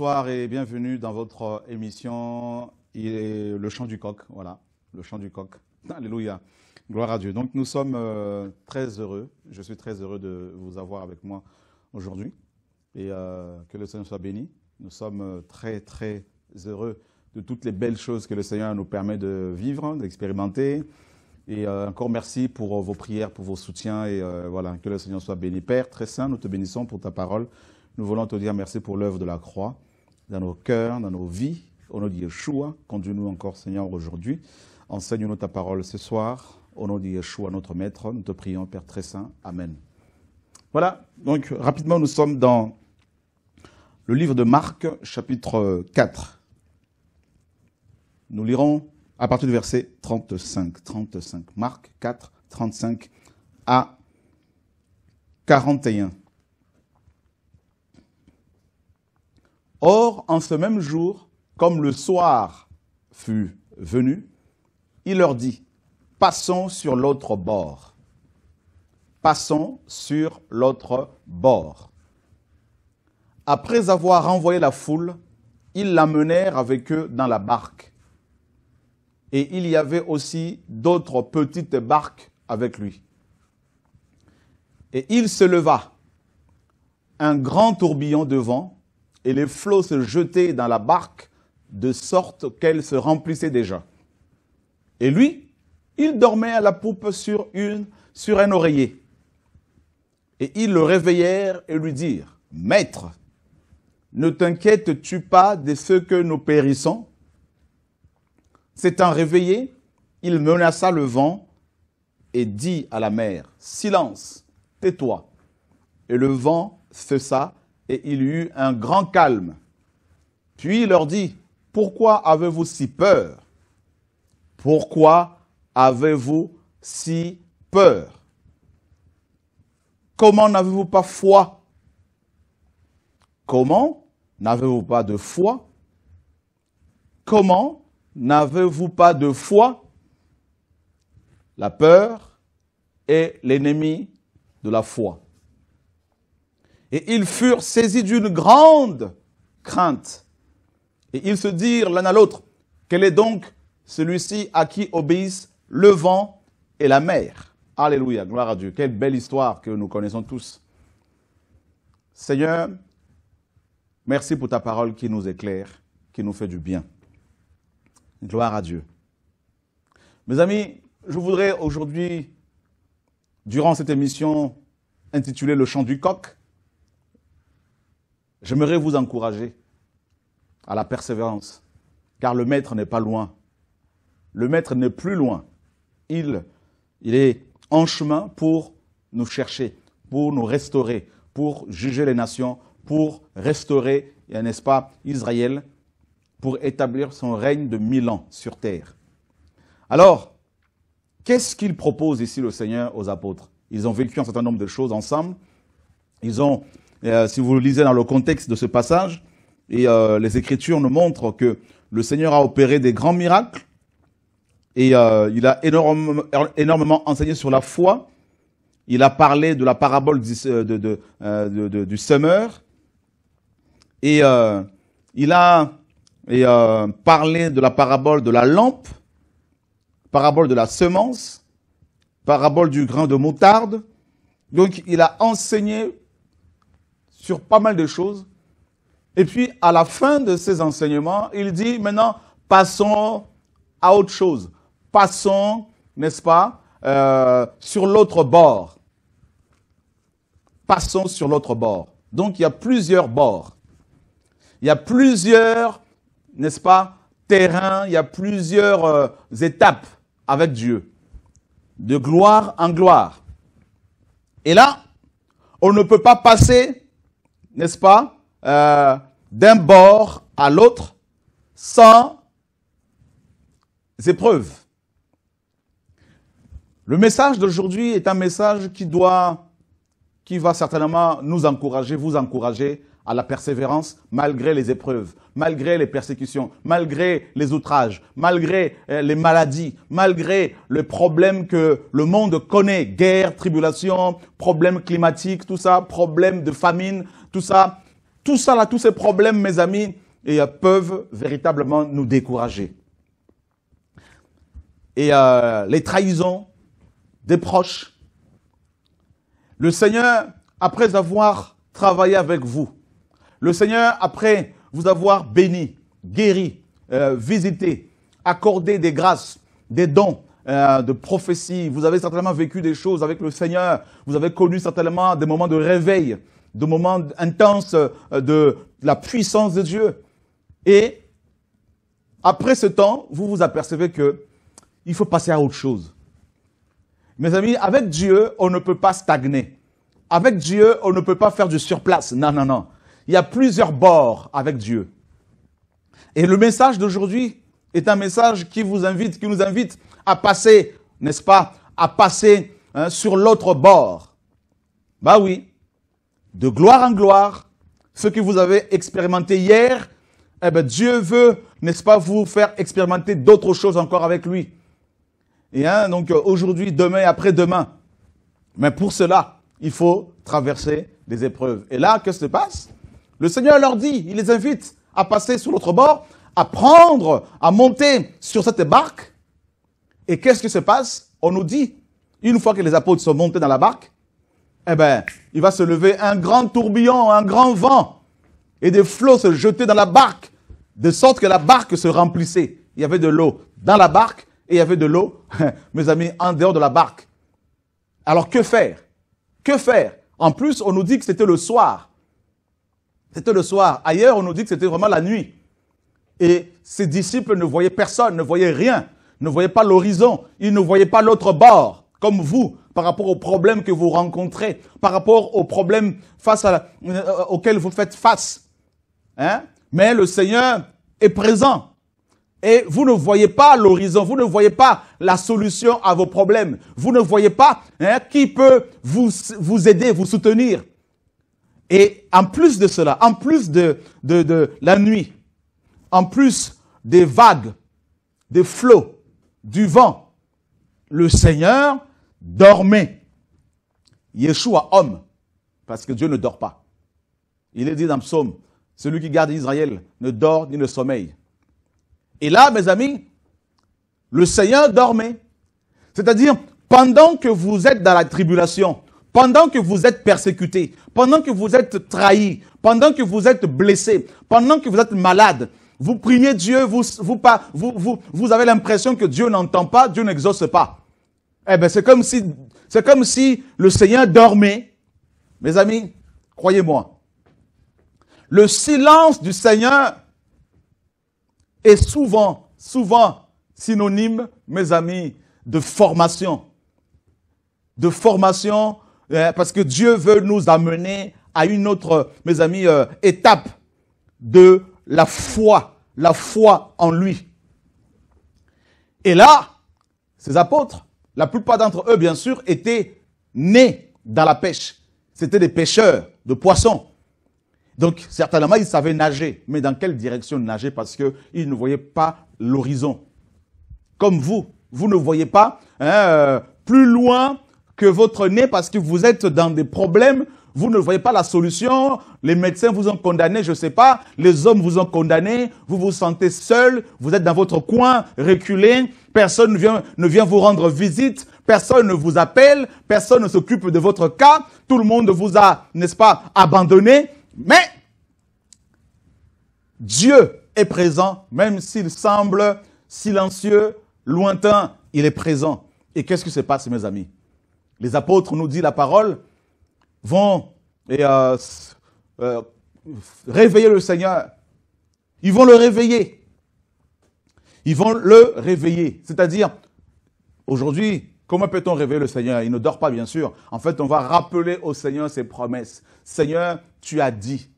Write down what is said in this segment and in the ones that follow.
Bonsoir et bienvenue dans votre émission Il est Le Chant du Coq. Voilà, Le Chant du Coq. Alléluia. Gloire à Dieu. Donc nous sommes euh, très heureux. Je suis très heureux de vous avoir avec moi aujourd'hui. Et euh, que le Seigneur soit béni. Nous sommes euh, très, très heureux de toutes les belles choses que le Seigneur nous permet de vivre, d'expérimenter. Et encore merci pour vos prières, pour vos soutiens. Et voilà, que le Seigneur soit béni. Père, très saint, nous te bénissons pour ta parole. Nous voulons te dire merci pour l'œuvre de la croix dans nos cœurs, dans nos vies. Au nom de Yeshua, conduis-nous encore, Seigneur, aujourd'hui. Enseigne-nous ta parole ce soir. Au nom de Yeshua, notre Maître, nous te prions, Père très saint. Amen. Voilà, donc rapidement, nous sommes dans le livre de Marc, chapitre 4. Nous lirons à partir du verset 35. 35. Marc 4, 35 à 41. Or, en ce même jour, comme le soir fut venu, il leur dit, passons sur l'autre bord. Passons sur l'autre bord. Après avoir renvoyé la foule, ils l'amenèrent avec eux dans la barque. Et il y avait aussi d'autres petites barques avec lui. Et il se leva un grand tourbillon de vent et les flots se jetaient dans la barque de sorte qu'elle se remplissait déjà. Et lui, il dormait à la poupe sur, une, sur un oreiller. Et ils le réveillèrent et lui dirent, Maître, ne t'inquiètes-tu pas de ce que nous périssons S'étant réveillé, il menaça le vent et dit à la mer, Silence, tais-toi. Et le vent cessa et il eut un grand calme. Puis il leur dit, pourquoi avez-vous si peur Pourquoi avez-vous si peur Comment n'avez-vous pas foi Comment n'avez-vous pas de foi Comment n'avez-vous pas de foi La peur est l'ennemi de la foi. Et ils furent saisis d'une grande crainte. Et ils se dirent l'un à l'autre, quel est donc celui-ci à qui obéissent le vent et la mer Alléluia, gloire à Dieu. Quelle belle histoire que nous connaissons tous. Seigneur, merci pour ta parole qui nous éclaire, qui nous fait du bien. Gloire à Dieu. Mes amis, je voudrais aujourd'hui, durant cette émission intitulée Le chant du coq, J'aimerais vous encourager à la persévérance, car le maître n'est pas loin. Le maître n'est plus loin. Il, est en chemin pour nous chercher, pour nous restaurer, pour juger les nations, pour restaurer, n'est-ce pas, Israël, pour établir son règne de mille ans sur terre. Alors, qu'est-ce qu'il propose ici le Seigneur aux apôtres Ils ont vécu un certain nombre de choses ensemble. Ils ont euh, si vous le lisez dans le contexte de ce passage, et euh, les Écritures nous montrent que le Seigneur a opéré des grands miracles et euh, il a énorme, énormément enseigné sur la foi. Il a parlé de la parabole du, de, du semeur et il a parlé de la parabole de la lampe, parabole de la semence, parabole du grain de moutarde. Donc il a enseigné sur pas mal de choses. Et puis, à la fin de ses enseignements, il dit maintenant, passons à autre chose. Passons, n'est-ce pas, euh, sur l'autre bord. Passons sur l'autre bord. Donc, il y a plusieurs bords. Il y a plusieurs, n'est-ce pas, terrains, il y a plusieurs euh, étapes avec Dieu. De gloire en gloire. Et là, on ne peut pas passer n'est-ce pas, euh, d'un bord à l'autre sans épreuves. Le message d'aujourd'hui est un message qui doit, qui va certainement nous encourager, vous encourager à la persévérance malgré les épreuves, malgré les persécutions, malgré les outrages, malgré euh, les maladies, malgré les problèmes que le monde connaît, guerre, tribulation, problème climatiques, tout ça, problème de famine, tout ça. Tout ça là, tous ces problèmes, mes amis, euh, peuvent véritablement nous décourager. Et euh, les trahisons des proches. Le Seigneur, après avoir travaillé avec vous, le Seigneur, après vous avoir béni, guéri, euh, visité, accordé des grâces, des dons, euh, de prophéties, vous avez certainement vécu des choses avec le Seigneur, vous avez connu certainement des moments de réveil, de moments intenses euh, de la puissance de Dieu. Et après ce temps, vous vous apercevez que il faut passer à autre chose. Mes amis, avec Dieu, on ne peut pas stagner. Avec Dieu, on ne peut pas faire du surplace. Non, non, non. Il y a plusieurs bords avec Dieu. Et le message d'aujourd'hui est un message qui vous invite, qui nous invite à passer, n'est-ce pas, à passer hein, sur l'autre bord. Bah oui, de gloire en gloire, ce que vous avez expérimenté hier, eh ben, Dieu veut, n'est-ce pas, vous faire expérimenter d'autres choses encore avec lui. Et hein, donc aujourd'hui, demain, après-demain. Mais pour cela, il faut traverser des épreuves. Et là, que se passe le Seigneur leur dit, il les invite à passer sur l'autre bord, à prendre, à monter sur cette barque. Et qu'est-ce qui se passe On nous dit, une fois que les apôtres sont montés dans la barque, eh bien, il va se lever un grand tourbillon, un grand vent, et des flots se jeter dans la barque, de sorte que la barque se remplissait. Il y avait de l'eau dans la barque, et il y avait de l'eau, mes amis, en dehors de la barque. Alors que faire Que faire En plus, on nous dit que c'était le soir. C'était le soir. Ailleurs, on nous dit que c'était vraiment la nuit. Et ses disciples ne voyaient personne, ne voyaient rien, ne voyaient pas l'horizon, ils ne voyaient pas l'autre bord, comme vous, par rapport aux problèmes que vous rencontrez, par rapport aux problèmes face à, euh, auxquels vous faites face. Hein? Mais le Seigneur est présent. Et vous ne voyez pas l'horizon, vous ne voyez pas la solution à vos problèmes, vous ne voyez pas hein, qui peut vous, vous aider, vous soutenir. Et en plus de cela, en plus de, la nuit, en plus des vagues, des flots, du vent, le Seigneur dormait. Yeshua, homme, parce que Dieu ne dort pas. Il est dit dans le psaume, celui qui garde Israël ne dort ni ne sommeille. Et là, mes amis, le Seigneur dormait. C'est-à-dire, pendant que vous êtes dans la tribulation, pendant que vous êtes persécuté, pendant que vous êtes trahi, pendant que vous êtes blessé, pendant que vous êtes malade, vous priez Dieu, vous, vous, vous, vous avez l'impression que Dieu n'entend pas, Dieu n'exauce pas. Eh bien, c'est comme si, c'est comme si le Seigneur dormait. Mes amis, croyez-moi. Le silence du Seigneur est souvent, souvent synonyme, mes amis, de formation. De formation euh, parce que Dieu veut nous amener à une autre, mes amis, euh, étape de la foi, la foi en lui. Et là, ces apôtres, la plupart d'entre eux, bien sûr, étaient nés dans la pêche. C'étaient des pêcheurs de poissons. Donc, certainement, ils savaient nager. Mais dans quelle direction nager Parce qu'ils ne voyaient pas l'horizon. Comme vous, vous ne voyez pas hein, euh, plus loin que votre nez parce que vous êtes dans des problèmes, vous ne voyez pas la solution, les médecins vous ont condamné, je ne sais pas, les hommes vous ont condamné, vous vous sentez seul, vous êtes dans votre coin, reculé, personne ne vient, ne vient vous rendre visite, personne ne vous appelle, personne ne s'occupe de votre cas, tout le monde vous a, n'est-ce pas, abandonné, mais Dieu est présent, même s'il semble silencieux, lointain, il est présent. Et qu'est-ce qui se passe, mes amis les apôtres, nous dit la parole, vont et, euh, euh, réveiller le Seigneur. Ils vont le réveiller. Ils vont le réveiller. C'est-à-dire, aujourd'hui, comment peut-on réveiller le Seigneur Il ne dort pas, bien sûr. En fait, on va rappeler au Seigneur ses promesses. Seigneur, tu as dit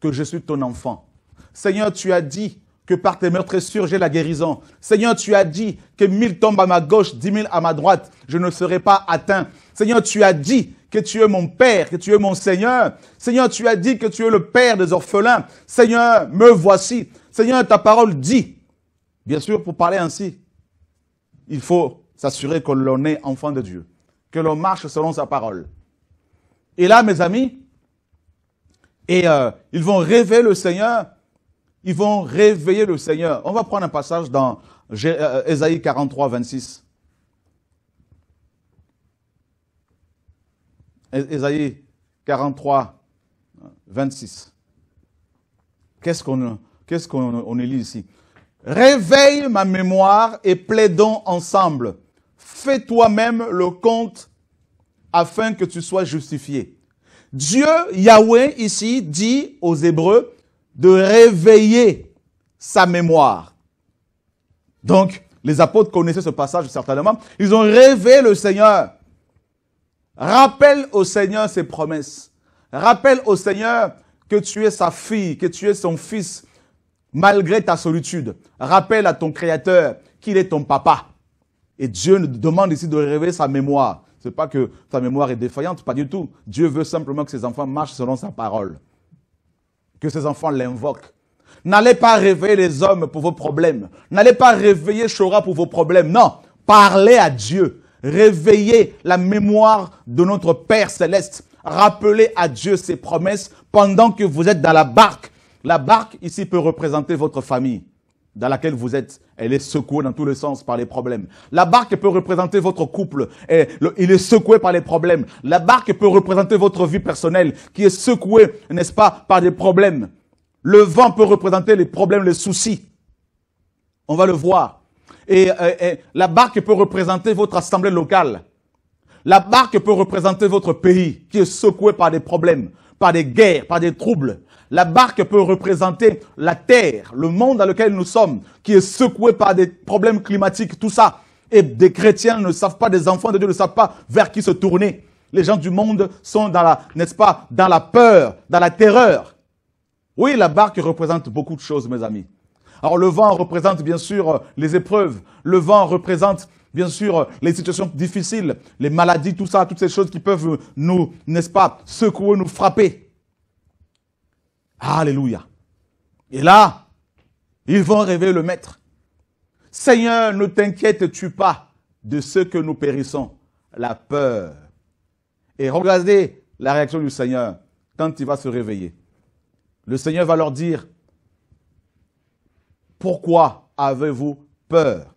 que je suis ton enfant. Seigneur, tu as dit que par tes meurtres j'ai la guérison. Seigneur, tu as dit que mille tombent à ma gauche, dix mille à ma droite, je ne serai pas atteint. Seigneur, tu as dit que tu es mon Père, que tu es mon Seigneur. Seigneur, tu as dit que tu es le Père des orphelins. Seigneur, me voici. Seigneur, ta parole dit. Bien sûr, pour parler ainsi, il faut s'assurer que l'on est enfant de Dieu, que l'on marche selon sa parole. Et là, mes amis, et euh, ils vont rêver le Seigneur ils vont réveiller le Seigneur. On va prendre un passage dans euh, Ésaïe 43, 26. Ésaïe 43, 26. Qu'est-ce qu'on qu'est-ce qu'on lit ici Réveille ma mémoire et plaidons ensemble. Fais toi-même le compte afin que tu sois justifié. Dieu, Yahweh, ici, dit aux Hébreux, de réveiller sa mémoire. Donc, les apôtres connaissaient ce passage certainement. Ils ont rêvé le Seigneur. Rappelle au Seigneur ses promesses. Rappelle au Seigneur que tu es sa fille, que tu es son fils, malgré ta solitude. Rappelle à ton Créateur qu'il est ton papa. Et Dieu nous demande ici de réveiller sa mémoire. Ce n'est pas que ta mémoire est défaillante, pas du tout. Dieu veut simplement que ses enfants marchent selon sa parole que ses enfants l'invoquent. N'allez pas réveiller les hommes pour vos problèmes. N'allez pas réveiller Shora pour vos problèmes. Non, parlez à Dieu. Réveillez la mémoire de notre Père céleste. Rappelez à Dieu ses promesses pendant que vous êtes dans la barque. La barque ici peut représenter votre famille dans laquelle vous êtes. Elle est secouée dans tous les sens par les problèmes. La barque peut représenter votre couple. Et il est secoué par les problèmes. La barque peut représenter votre vie personnelle qui est secouée, n'est-ce pas, par des problèmes. Le vent peut représenter les problèmes, les soucis. On va le voir. et euh, la barque peut représenter votre assemblée locale. La barque peut représenter votre pays qui est secoué par des problèmes, par des guerres, par des troubles. La barque peut représenter la terre, le monde dans lequel nous sommes, qui est secoué par des problèmes climatiques, tout ça. Et des chrétiens ne savent pas, des enfants de Dieu ne savent pas vers qui se tourner. Les gens du monde sont dans la, n'est-ce pas, dans la peur, dans la terreur. Oui, la barque représente beaucoup de choses, mes amis. Alors le vent représente bien sûr euh, les épreuves. Le vent représente bien sûr euh, les situations difficiles, les maladies, tout ça, toutes ces choses qui peuvent nous, n'est-ce pas, secouer, nous frapper. Alléluia. Et là, ils vont réveiller le maître. Seigneur, ne t'inquiètes-tu pas de ce que nous périssons La peur. Et regardez la réaction du Seigneur quand il va se réveiller. Le Seigneur va leur dire, pourquoi avez-vous peur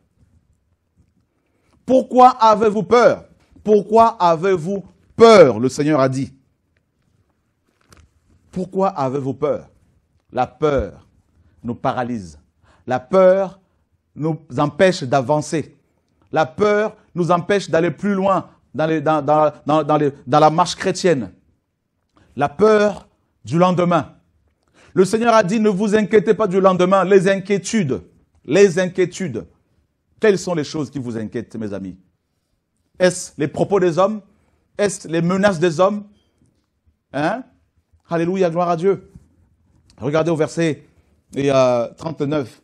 Pourquoi avez-vous peur Pourquoi avez-vous peur Le Seigneur a dit. Pourquoi avez-vous peur La peur nous paralyse. La peur nous empêche d'avancer. La peur nous empêche d'aller plus loin dans, la marche chrétienne. La peur du lendemain. Le Seigneur a dit, ne vous inquiétez pas du lendemain. Les inquiétudes, les inquiétudes. Quelles sont les choses qui vous inquiètent, mes amis Est-ce les propos des hommes Est-ce les menaces des hommes hein Alléluia, gloire à Dieu. Regardez au verset 39. Euh,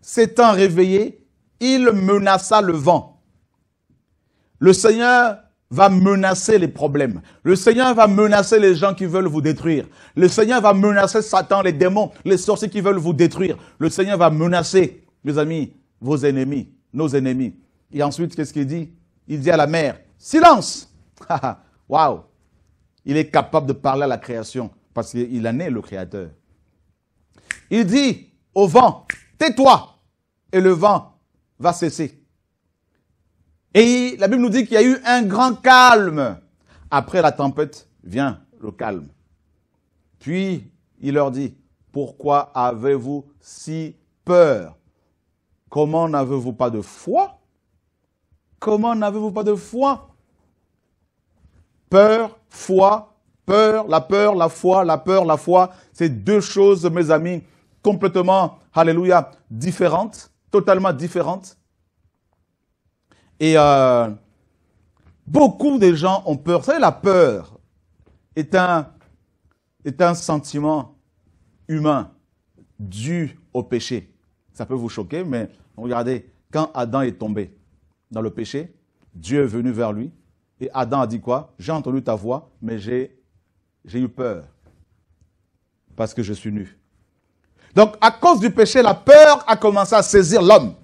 S'étant réveillé, il menaça le vent. Le Seigneur va menacer les problèmes. Le Seigneur va menacer les gens qui veulent vous détruire. Le Seigneur va menacer Satan, les démons, les sorciers qui veulent vous détruire. Le Seigneur va menacer, mes amis, vos ennemis, nos ennemis. Et ensuite, qu'est-ce qu'il dit Il dit à la mer, silence Waouh il est capable de parler à la création parce qu'il en est le créateur. Il dit au vent, tais-toi, et le vent va cesser. Et la Bible nous dit qu'il y a eu un grand calme. Après la tempête vient le calme. Puis il leur dit, pourquoi avez-vous si peur Comment n'avez-vous pas de foi Comment n'avez-vous pas de foi Peur, foi, peur, la peur, la foi, la peur, la foi. C'est deux choses, mes amis, complètement, alléluia, différentes, totalement différentes. Et euh, beaucoup de gens ont peur. Vous savez, la peur est est un sentiment humain dû au péché. Ça peut vous choquer, mais regardez, quand Adam est tombé dans le péché, Dieu est venu vers lui, et Adam a dit quoi J'ai entendu ta voix, mais j'ai eu peur. Parce que je suis nu. Donc, à cause du péché, la peur a commencé à saisir l'homme.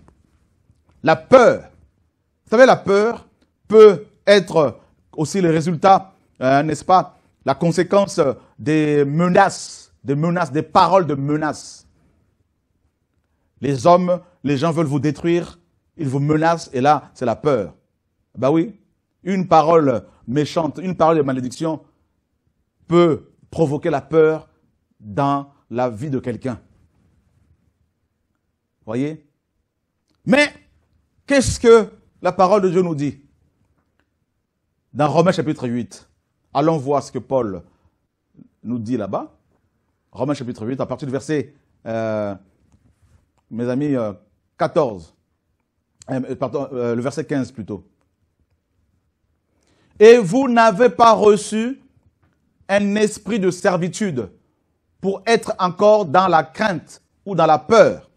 La peur. Vous savez, la peur peut être aussi le résultat, euh, n'est-ce pas, la conséquence euh, des menaces, des menaces, des paroles de menaces. Les hommes, les gens veulent vous détruire, ils vous menacent, et là, c'est la peur. Ben oui, une parole méchante, une parole de malédiction peut provoquer la peur dans la vie de quelqu'un. Voyez Mais qu'est-ce que la parole de Dieu nous dit Dans Romains chapitre 8, allons voir ce que Paul nous dit là-bas. Romains chapitre 8, à partir du verset, euh, mes amis, 14. Euh, euh, le verset 15 plutôt. Et vous n'avez pas reçu un esprit de servitude pour être encore dans la crainte ou dans la peur.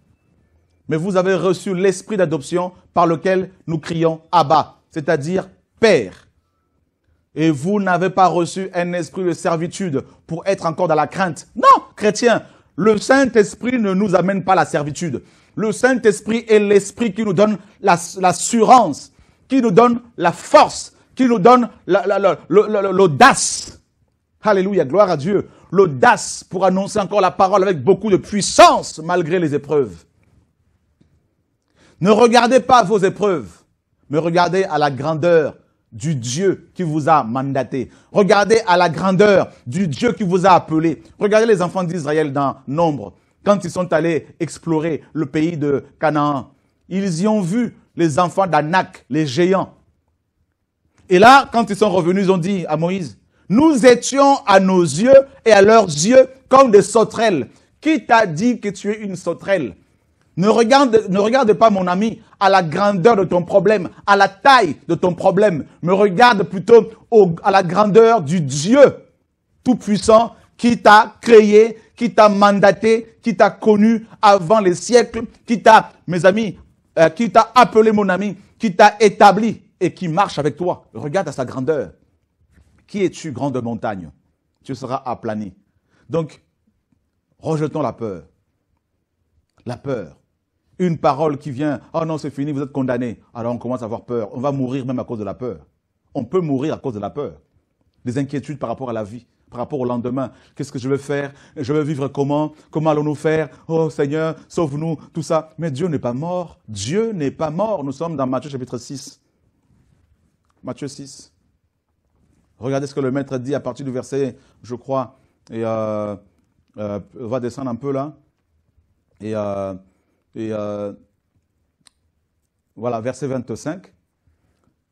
Mais vous avez reçu l'esprit d'adoption par lequel nous crions Abba, c'est-à-dire Père. Et vous n'avez pas reçu un esprit de servitude pour être encore dans la crainte. Non, chrétien, le Saint-Esprit ne nous amène pas la servitude. Le Saint-Esprit est l'esprit qui nous donne l'assurance, qui nous donne la force, qui nous donne l'audace. Alléluia, gloire à Dieu. L'audace pour annoncer encore la parole avec beaucoup de puissance malgré les épreuves. Ne regardez pas vos épreuves, mais regardez à la grandeur du Dieu qui vous a mandaté. Regardez à la grandeur du Dieu qui vous a appelé. Regardez les enfants d'Israël dans Nombre. Quand ils sont allés explorer le pays de Canaan, ils y ont vu les enfants d'Anak, les géants. Et là, quand ils sont revenus, ils ont dit à Moïse, nous étions à nos yeux et à leurs yeux comme des sauterelles. Qui t'a dit que tu es une sauterelle ne regarde, ne regarde pas, mon ami, à la grandeur de ton problème, à la taille de ton problème, mais regarde plutôt à la grandeur du Dieu Tout-Puissant qui t'a créé, qui t'a mandaté, qui t'a connu avant les siècles, qui t'a, mes amis, euh, qui t'a appelé mon ami, qui t'a établi et qui marche avec toi. Regarde à sa grandeur. Qui es-tu, grande montagne Tu seras aplani. Donc, rejetons la peur. La peur. Une parole qui vient, oh non, c'est fini, vous êtes condamné. Alors on commence à avoir peur. On va mourir même à cause de la peur. On peut mourir à cause de la peur. Des inquiétudes par rapport à la vie, par rapport au lendemain. Qu'est-ce que je veux faire Je veux vivre comment Comment allons-nous faire Oh Seigneur, sauve-nous, tout ça. Mais Dieu n'est pas mort. Dieu n'est pas mort. Nous sommes dans Matthieu chapitre 6. Matthieu 6. Regardez ce que le maître dit à partir du verset, je crois, et euh, euh, va descendre un peu là. Et, euh, et voilà, verset 25.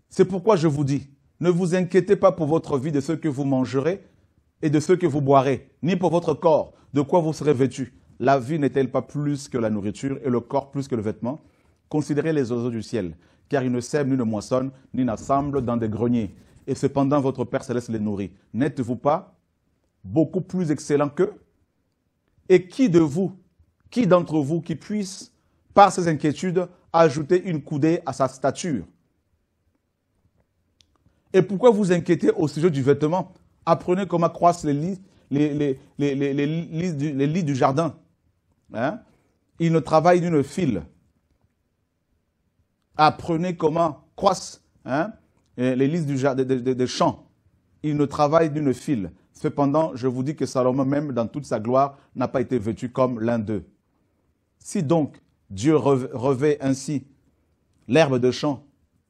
C'est pourquoi je vous dis, ne vous inquiétez pas pour votre vie de ce que vous mangerez et de ce que vous boirez, ni pour votre corps, de quoi vous serez vêtu. La vie n'est-elle pas plus que la nourriture et le corps plus que le vêtement Considérez les oiseaux du ciel car ils ne sèment ni ne moissonnent ni n'assemblent dans des greniers. Et cependant, votre Père Céleste les nourrit. N'êtes-vous pas beaucoup plus excellent qu'eux Et qui de vous, qui d'entre vous qui puisse, par ses inquiétudes, ajouter une coudée à sa stature Et pourquoi vous inquiétez au sujet du vêtement Apprenez comment croissent les lits, du, jardin. Hein Ils ne travaillent d'une file apprenez comment croissent hein, les listes du, des champs. Ils ne travaillent d'une file. Cependant, je vous dis que Salomon, même dans toute sa gloire, n'a pas été vêtu comme l'un d'eux. Si donc Dieu revêt ainsi l'herbe de champ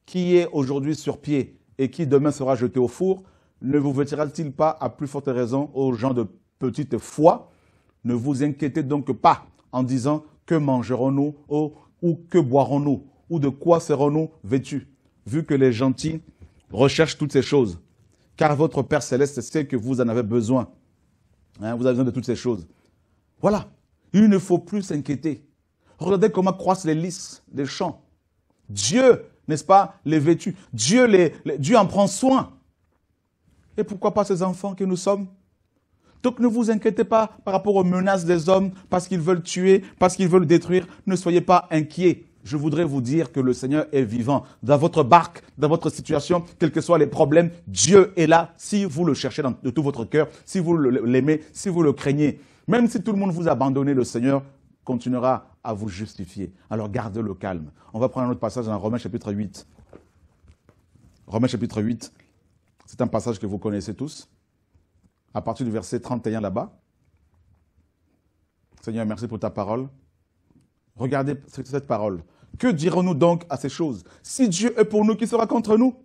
qui est aujourd'hui sur pied et qui demain sera jetée au four, ne vous vêtira-t-il pas à plus forte raison aux gens de petite foi Ne vous inquiétez donc pas en disant que mangerons-nous ou, que boirons-nous ou de quoi serons-nous vêtus, vu que les gentils recherchent toutes ces choses Car votre Père céleste sait que vous en avez besoin. Hein, vous avez besoin de toutes ces choses. Voilà, il ne faut plus s'inquiéter. Regardez comment croissent les lys, des champs. Dieu, n'est-ce pas, les vêtus. Dieu, les, Dieu en prend soin. Et pourquoi pas ces enfants que nous sommes donc ne vous inquiétez pas par rapport aux menaces des hommes parce qu'ils veulent tuer, parce qu'ils veulent détruire. Ne soyez pas inquiets je voudrais vous dire que le Seigneur est vivant. Dans votre barque, dans votre situation, quels que soient les problèmes, Dieu est là si vous le cherchez dans, de tout votre cœur, si vous l'aimez, si vous le craignez. Même si tout le monde vous abandonne, le Seigneur continuera à vous justifier. Alors gardez le calme. On va prendre un autre passage dans Romains chapitre 8. Romains chapitre 8, c'est un passage que vous connaissez tous. À partir du verset 31 là-bas. Seigneur, merci pour ta parole. Regardez cette parole. Que dirons-nous donc à ces choses Si Dieu est pour nous, qui sera contre nous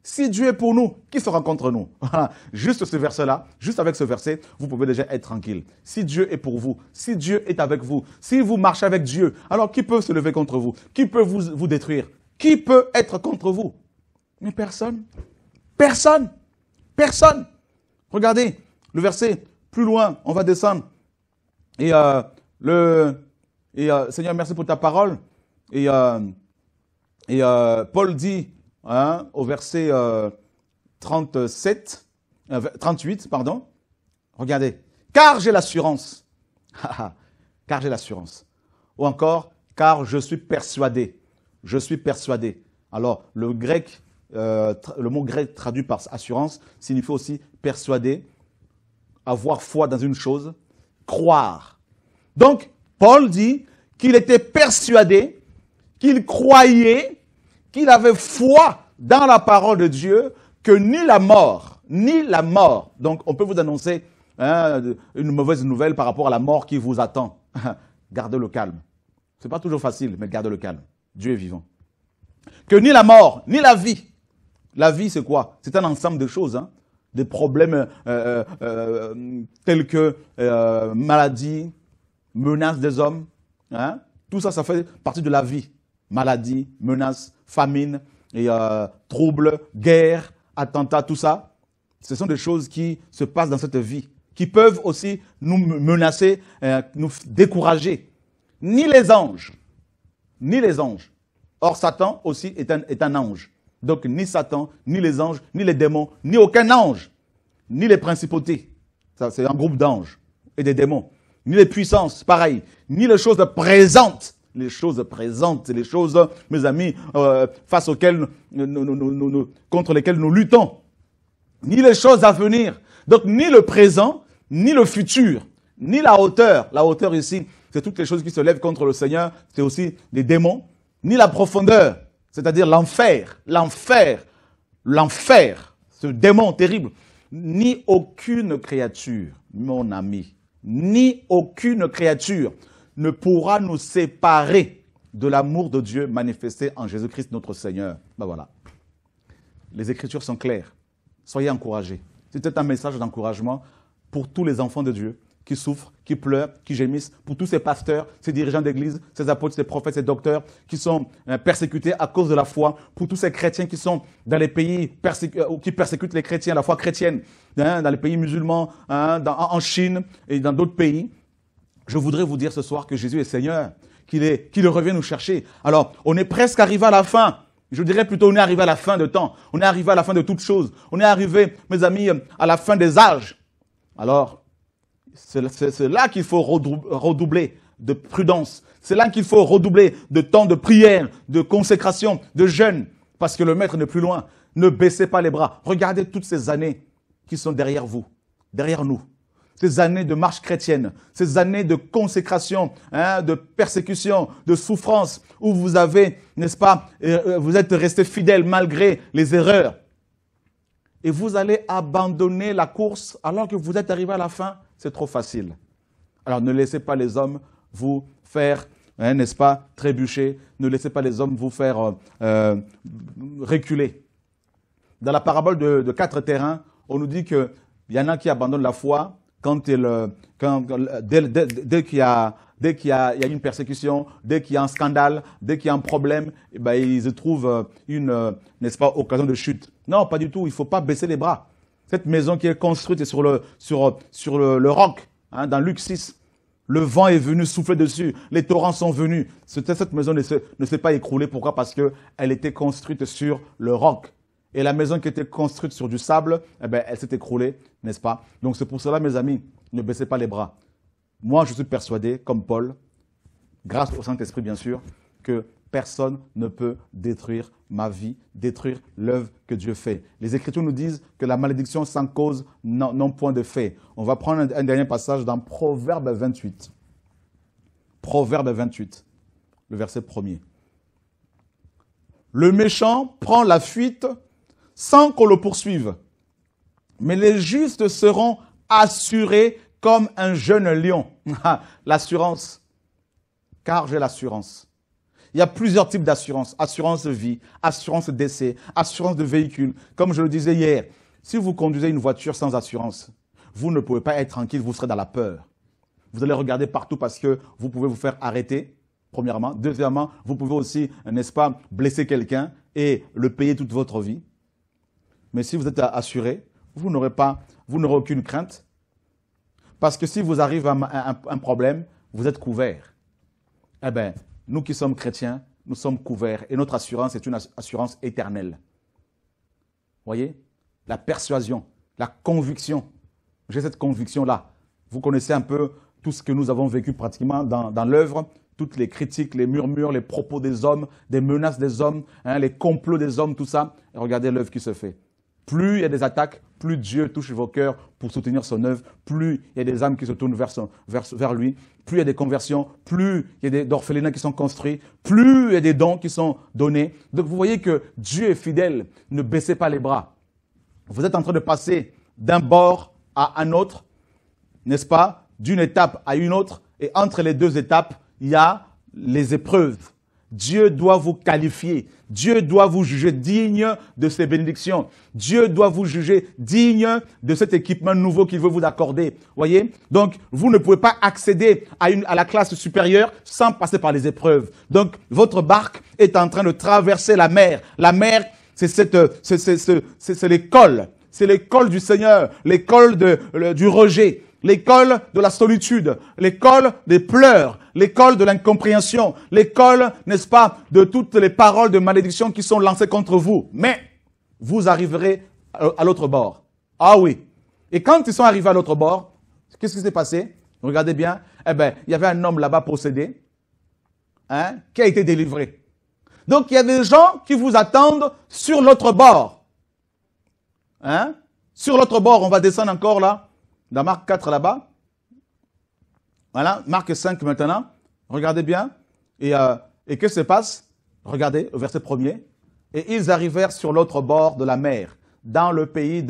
si Dieu est pour nous, qui sera contre nous Juste ce verset-là, juste avec ce verset, vous pouvez déjà être tranquille. Si Dieu est pour vous, si Dieu est avec vous, si vous marchez avec Dieu, alors qui peut se lever contre vous Qui peut vous, vous détruire Qui peut être contre vous Mais personne. Personne. Personne. Regardez le verset, plus loin, on va descendre. Et euh, le, et euh, Seigneur, merci pour ta parole. Et, euh, euh, Paul dit hein, au verset 37, 38, pardon, regardez, car j'ai l'assurance, ah, ah. car j'ai l'assurance, ou encore, car je suis persuadé, je suis persuadé. Alors, le grec, le mot grec traduit par assurance signifie aussi persuader, avoir foi dans une chose, croire. Donc, Paul dit, qu'il était persuadé, qu'il croyait, qu'il avait foi dans la parole de Dieu, que ni la mort, ni la mort, donc on peut vous annoncer hein, une mauvaise nouvelle par rapport à la mort qui vous attend. gardez le calme. Ce n'est pas toujours facile, mais gardez le calme. Dieu est vivant. Que ni la mort, ni la vie. La vie, c'est quoi C'est un ensemble de choses. Hein? Des problèmes euh, euh, euh, tels que maladie, menaces des hommes, Hein? Tout ça, ça fait partie de la vie. Maladie, menaces, famine, et, euh, troubles, guerres, attentats, tout ça. Ce sont des choses qui se passent dans cette vie, qui peuvent aussi nous menacer, euh, nous décourager. Ni les anges, ni les anges. Or, Satan aussi est un, est un ange. Donc, ni Satan, ni les anges, ni les démons, ni aucun ange, ni les principautés. C'est un groupe d'anges et des démons ni les puissances, pareil, ni les choses présentes. Les choses présentes, les choses, mes amis, euh, face auxquelles, nous, contre lesquelles nous luttons. Ni les choses à venir. Donc, ni le présent, ni le futur, ni la hauteur. La hauteur ici, c'est toutes les choses qui se lèvent contre le Seigneur. C'est aussi les démons. Ni la profondeur, c'est-à-dire l'enfer, l'enfer, l'enfer, ce démon terrible. Ni aucune créature, mon ami, ni aucune créature ne pourra nous séparer de l'amour de Dieu manifesté en Jésus-Christ notre Seigneur. Ben voilà. Les Écritures sont claires. Soyez encouragés. C'était un message d'encouragement pour tous les enfants de Dieu qui souffrent, qui pleurent, qui gémissent, pour tous ces pasteurs, ces dirigeants d'église, ces apôtres, ces prophètes, ces docteurs qui sont euh, persécutés à cause de la foi, pour tous ces chrétiens qui sont dans les pays euh, qui persécutent les chrétiens, la foi chrétienne, hein, dans les pays musulmans, hein, en Chine et dans d'autres pays. Je voudrais vous dire ce soir que Jésus est Seigneur, qu'il qu'il revient nous chercher. Alors, on est presque arrivé à la fin. Je dirais plutôt, on est arrivé à la fin de temps. On est arrivé à la fin de toutes choses. On est arrivé, mes amis, à la fin des âges. Alors, c'est là qu'il faut redoubler de prudence. C'est là qu'il faut redoubler de temps de prière, de consécration, de jeûne, parce que le maître n'est plus loin. Ne baissez pas les bras. Regardez toutes ces années qui sont derrière vous, derrière nous. Ces années de marche chrétienne, ces années de consécration, hein, de persécution, de souffrance, où vous avez, n'est-ce pas, euh, euh, vous êtes resté fidèle malgré les erreurs. Et vous allez abandonner la course alors que vous êtes arrivé à la fin c'est trop facile. Alors ne laissez pas les hommes vous faire, hein, n'est-ce pas, trébucher, ne laissez pas les hommes vous faire euh, euh, reculer. Dans la parabole de, quatre terrains, on nous dit qu'il y en a qui abandonnent la foi euh, dès, qu'il y a une persécution, dès qu'il y a un scandale, dès qu'il y a un problème, eh ben, ils trouvent une, n'est-ce pas, occasion de chute. Non, pas du tout. Il ne faut pas baisser les bras. Cette maison qui est construite sur le, sur, le, roc, hein, dans Luc Le vent est venu souffler dessus, les torrents sont venus. Cette maison ne s'est pas écroulée. Pourquoi Parce qu'elle était construite sur le roc. Et la maison qui était construite sur du sable, eh ben, elle s'est écroulée, n'est-ce pas Donc c'est pour cela, mes amis, ne baissez pas les bras. Moi, je suis persuadé, comme Paul, grâce au Saint-Esprit, bien sûr, que personne ne peut détruire ma vie, détruire l'œuvre que Dieu fait. Les Écritures nous disent que la malédiction sans cause n'ont point de fait. On va prendre un, dernier passage dans Proverbe 28. Proverbe 28, le verset premier. Le méchant prend la fuite sans qu'on le poursuive, mais les justes seront assurés comme un jeune lion. l'assurance, car j'ai l'assurance il y a plusieurs types d'assurance. Assurance vie, assurance décès, assurance de véhicule. Comme je le disais hier, si vous conduisez une voiture sans assurance, vous ne pouvez pas être tranquille, vous serez dans la peur. Vous allez regarder partout parce que vous pouvez vous faire arrêter, premièrement. Deuxièmement, vous pouvez aussi, n'est-ce pas, blesser quelqu'un et le payer toute votre vie. Mais si vous êtes assuré, vous n'aurez pas, vous n'aurez aucune crainte. Parce que si vous arrivez à un, un problème, vous êtes couvert. Eh bien, nous qui sommes chrétiens, nous sommes couverts et notre assurance est une assurance éternelle. Voyez La persuasion, la conviction. J'ai cette conviction-là. Vous connaissez un peu tout ce que nous avons vécu pratiquement dans, l'œuvre, toutes les critiques, les murmures, les propos des hommes, des menaces des hommes, hein, les complots des hommes, tout ça. regardez l'œuvre qui se fait. Plus il y a des attaques, plus Dieu touche vos cœurs pour soutenir son œuvre, plus il y a des âmes qui se tournent vers, lui, plus il y a des conversions, plus il y a des orphelinats qui sont construits, plus il y a des dons qui sont donnés. Donc vous voyez que Dieu est fidèle, ne baissez pas les bras. Vous êtes en train de passer d'un bord à un autre, n'est-ce pas D'une étape à une autre, et entre les deux étapes, il y a les épreuves. Dieu doit vous qualifier. Dieu doit vous juger digne de ses bénédictions. Dieu doit vous juger digne de cet équipement nouveau qu'il veut vous accorder. Voyez Donc, vous ne pouvez pas accéder à, une, à la classe supérieure sans passer par les épreuves. Donc, votre barque est en train de traverser la mer. La mer, c'est l'école. C'est l'école du Seigneur, l'école du rejet, l'école de la solitude, l'école des pleurs, l'école de l'incompréhension, l'école, n'est-ce pas, de toutes les paroles de malédiction qui sont lancées contre vous. Mais vous arriverez euh, à l'autre bord. Ah oui. Et quand ils sont arrivés à l'autre bord, qu'est-ce qui s'est passé Regardez bien. Eh bien, il y avait un homme là-bas possédé, hein, qui a été délivré. Donc, il y a des gens qui vous attendent sur l'autre bord. Hein? Sur l'autre bord, on va descendre encore là. Dans Marc 4 là-bas, voilà, Marc 5 maintenant, regardez bien. Euh, et, que se passe Regardez au verset 1 Et ils arrivèrent sur l'autre bord de la mer, dans le pays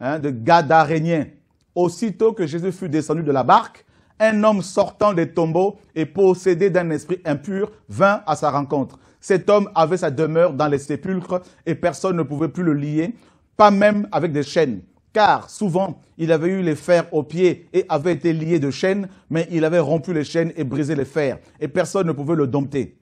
hein, de, Gadarénien. Aussitôt que Jésus fut descendu de la barque, un homme sortant des tombeaux et possédé d'un esprit impur vint à sa rencontre. Cet homme avait sa demeure dans les sépulcres et personne ne pouvait plus le lier, pas même avec des chaînes car souvent il avait eu les fers aux pieds et avait été lié de chaînes, mais il avait rompu les chaînes et brisé les fers, et personne ne pouvait le dompter.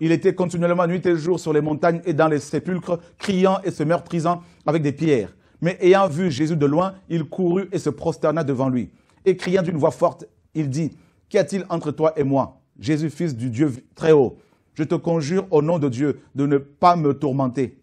Il était continuellement nuit et jour sur les montagnes et dans les sépulcres, criant et se meurtrisant avec des pierres. Mais ayant vu Jésus de loin, il courut et se prosterna devant lui. Et criant d'une voix forte, il dit, Qu'y a-t-il entre toi et moi, Jésus, fils du Dieu très haut Je te conjure au nom de Dieu de ne pas me tourmenter.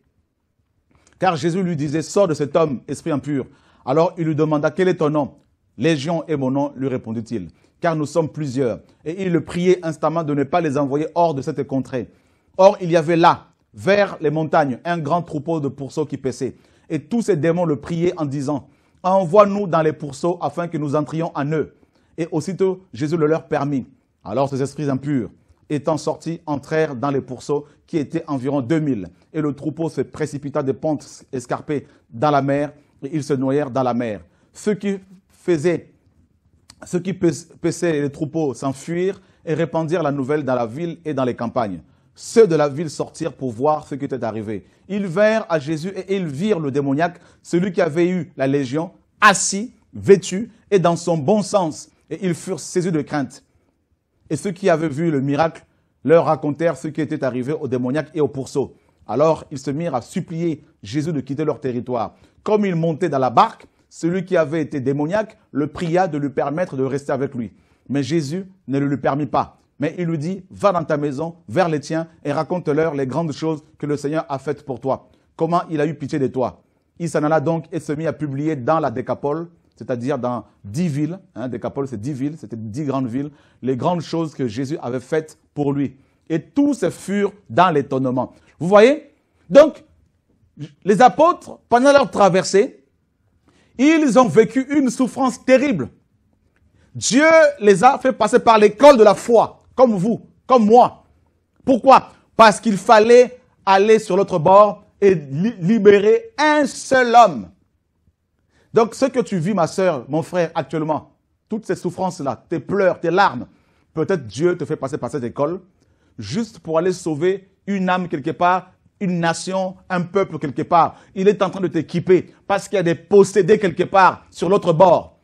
Car Jésus lui disait, Sors de cet homme, esprit impur. Alors il lui demanda, quel est ton nom Légion est mon nom, lui répondit-il, car nous sommes plusieurs. Et il le priait instamment de ne pas les envoyer hors de cette contrée. Or, il y avait là, vers les montagnes, un grand troupeau de pourceaux qui paissaient. Et tous ces démons le priaient en disant, Envoie-nous dans les pourceaux afin que nous entrions en eux. Et aussitôt, Jésus le leur permit. Alors ces esprits impurs, étant sortis, entrèrent dans les pourceaux qui étaient environ 2000. Et le troupeau se précipita des pentes escarpées dans la mer ils se noyèrent dans la mer. Ceux qui faisaient, ceux qui pessaient les troupeaux s'enfuirent et répandirent la nouvelle dans la ville et dans les campagnes. Ceux de la ville sortirent pour voir ce qui était arrivé. Ils vinrent à Jésus et ils virent le démoniaque, celui qui avait eu la légion, assis, vêtu et dans son bon sens. Et ils furent saisis de crainte. Et ceux qui avaient vu le miracle leur racontèrent ce qui était arrivé au démoniaque et au pourceau. Alors ils se mirent à supplier Jésus de quitter leur territoire. Comme il montait dans la barque, celui qui avait été démoniaque le pria de lui permettre de rester avec lui. Mais Jésus ne le lui permit pas. Mais il lui dit, va dans ta maison, vers les tiens, et raconte-leur les grandes choses que le Seigneur a faites pour toi. Comment il a eu pitié de toi. Il s'en alla donc et se mit à publier dans la Décapole, c'est-à-dire dans dix villes. Hein, Décapole, c'est dix villes, c'était dix grandes villes, les grandes choses que Jésus avait faites pour lui. Et tous furent dans l'étonnement. Vous voyez Donc, les apôtres, pendant leur traversée, ils ont vécu une souffrance terrible. Dieu les a fait passer par l'école de la foi, comme vous, comme moi. Pourquoi Parce qu'il fallait aller sur l'autre bord et libérer un seul homme. Donc ce que tu vis, ma soeur, mon frère, actuellement, toutes ces souffrances-là, tes pleurs, tes larmes, peut-être Dieu te fait passer par cette école juste pour aller sauver une âme quelque part, une nation, un peuple quelque part. Il est en train de t'équiper parce qu'il y a des possédés quelque part sur l'autre bord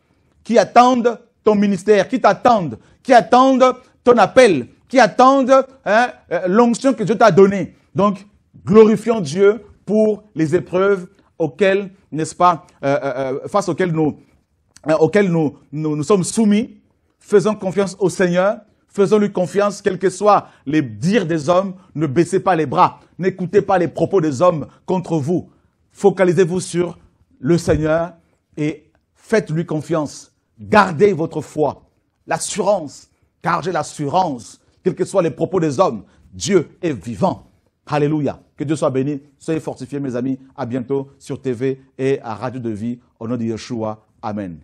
qui attendent ton ministère, qui t'attendent, qui attendent ton appel, qui attendent hein, euh, l'onction que Dieu t'a donnée. Donc, glorifions Dieu pour les épreuves auxquelles, n'est-ce pas, euh, euh, face auxquelles nous, hein, auxquelles nous, nous sommes soumis. Faisons confiance au Seigneur Faisons-lui confiance, quels que soient les dires des hommes. Ne baissez pas les bras. N'écoutez pas les propos des hommes contre vous. Focalisez-vous sur le Seigneur et faites-lui confiance. Gardez votre foi, l'assurance, car j'ai l'assurance, quels que soient les propos des hommes. Dieu est vivant. Alléluia. Que Dieu soit béni. Soyez fortifiés, mes amis. À bientôt sur TV et à Radio de Vie. Au nom de Yeshua. Amen.